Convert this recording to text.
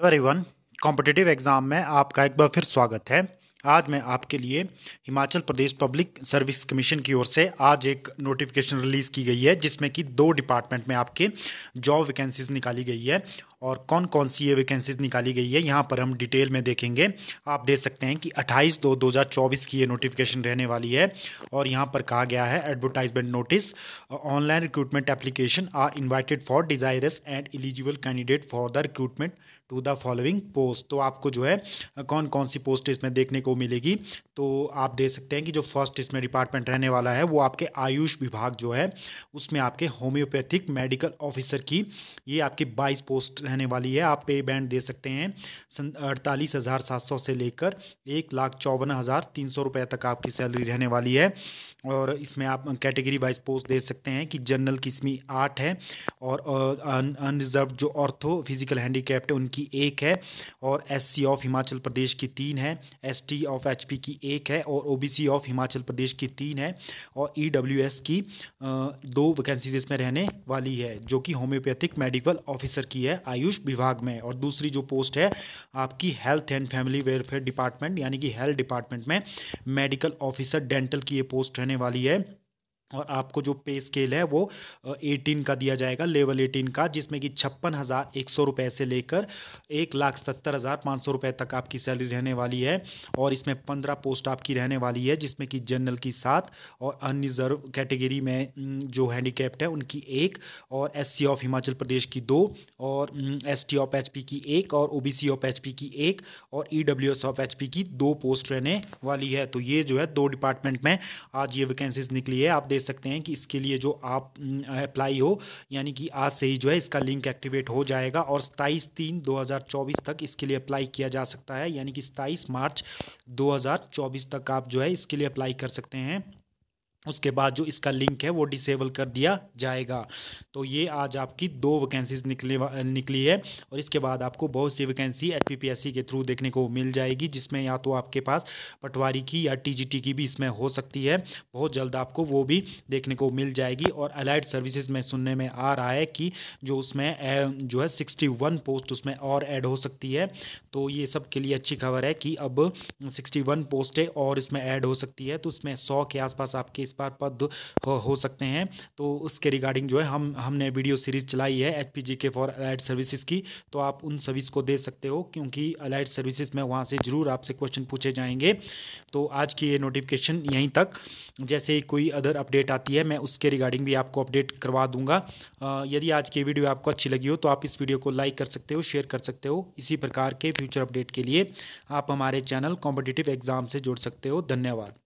hello everyone competitive exam में आपका एक बार फिर स्वागत है आज मैं आपके लिए Himachal Pradesh public service commission की ओर से आज एक नोटिफिकेशन रिलीज़ की गई है जिसमें कि दो डिपार्टमेंट में आपके जॉब वैकेंसीज निकाली गई है और कौन कौन सी ये वैकेंसीज निकाली गई है यहाँ पर हम डिटेल में देखेंगे आप देख सकते हैं कि 28 दो 2024 की ये नोटिफिकेशन रहने वाली है और यहाँ पर कहा गया है advertisement notice online recruitment application are invited for desirous and eligible candidate for the recruitment to the following post तो आपको जो है कौन कौन सी पोस्ट इसमें देखने को मिलेगी तो आप दे सकते हैं कि जो फर्स्ट इसमें डिपार्टमेंट रहने वाला है वो आपके आयुष विभाग जो है उसमें आपके होम्योपैथिक मेडिकल ऑफिसर की ये आपकी बाईस पोस्ट रहने वाली है आप पे बैंड दे सकते हैं अड़तालीस हज़ार सात सौ से लेकर एक लाख चौवन हज़ार तीन सौ रुपये तक आपकी सैलरी रहने वाली है और इसमें आप कैटेगरी वाइज पोस्ट दे सकते हैं कि जनरल किस्मी आठ है और अनरिजर्व जो ऑर्थो फिजिकल हैंडीकैप्ट है उनकी एक है और एस ऑफ हिमाचल प्रदेश की तीन है एस ऑफ एच की एक है और ओ ऑफ हिमाचल प्रदेश की तीन है और ई e की दो वैकेंसीज इसमें रहने वाली है जो कि होम्योपैथिक मेडिकल ऑफिसर की है आयुष विभाग में और दूसरी जो पोस्ट है आपकी health and family welfare department यानी कि हेल्थ डिपार्टमेंट में मेडिकल ऑफिसर डेंटल की ये पोस्ट रहने वाली है और आपको जो पे स्केल है वो एटीन का दिया जाएगा लेवल एटीन का जिसमें कि छप्पन हज़ार एक सौ रुपये से लेकर एक लाख सत्तर हज़ार पाँच सौ रुपये तक आपकी सैलरी रहने वाली है और इसमें पंद्रह पोस्ट आपकी रहने वाली है जिसमें कि जनरल की सात और अनरिजर्व कैटेगरी में जो हैंडीकेप्ट है उनकी एक और एस ऑफ हिमाचल प्रदेश की दो और एस ऑफ एच की एक और ओ ऑफ एच की एक और ई ऑफ एच की दो पोस्ट रहने वाली है तो ये जो है दो डिपार्टमेंट में आज ये वैकेंसीज निकली है आप दे सकते हैं कि इसके लिए जो आप अप्लाई हो यानी कि आज से ही जो है इसका लिंक एक्टिवेट हो जाएगा और सताईस तीन 2024 तक इसके लिए अप्लाई किया जा सकता है यानी कि सताईस मार्च 2024 तक आप जो है इसके लिए अप्लाई कर सकते हैं उसके बाद जो इसका लिंक है वो डिसेबल कर दिया जाएगा तो ये आज आपकी दो वैकेंसीज निकली निकली है और इसके बाद आपको बहुत सी वैकेंसी एच के थ्रू देखने को मिल जाएगी जिसमें या तो आपके पास पटवारी की या टी की भी इसमें हो सकती है बहुत जल्द आपको वो भी देखने को मिल जाएगी और अलाइड सर्विसेज में सुनने में आ रहा है कि जो उसमें जो है सिक्सटी पोस्ट उसमें और ऐड हो सकती है तो ये सब के लिए अच्छी खबर है कि अब सिक्सटी पोस्टें और इसमें ऐड हो सकती है तो उसमें सौ के आसपास आपके इस एक्सपायर पद हो, हो सकते हैं तो उसके रिगार्डिंग जो है हम हमने वीडियो सीरीज चलाई है एच पी के फॉर अलाइड सर्विसेज की तो आप उन सर्विस को दे सकते हो क्योंकि अलाइड सर्विसेज में वहाँ से ज़रूर आपसे क्वेश्चन पूछे जाएंगे तो आज की ये नोटिफिकेशन यहीं तक जैसे ही कोई अदर अपडेट आती है मैं उसके रिगार्डिंग भी आपको अपडेट करवा दूंगा यदि आज की वीडियो आपको अच्छी लगी हो तो आप इस वीडियो को लाइक कर सकते हो शेयर कर सकते हो इसी प्रकार के फ्यूचर अपडेट के लिए आप हमारे चैनल कॉम्पिटिटिव एग्जाम से जुड़ सकते हो धन्यवाद